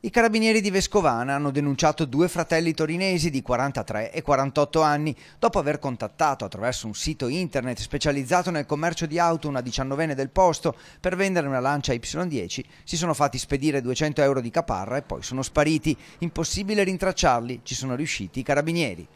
I carabinieri di Vescovana hanno denunciato due fratelli torinesi di 43 e 48 anni dopo aver contattato attraverso un sito internet specializzato nel commercio di auto una diciannovenne del posto per vendere una Lancia Y10, si sono fatti spedire 200 euro di caparra e poi sono spariti. Impossibile rintracciarli, ci sono riusciti i carabinieri.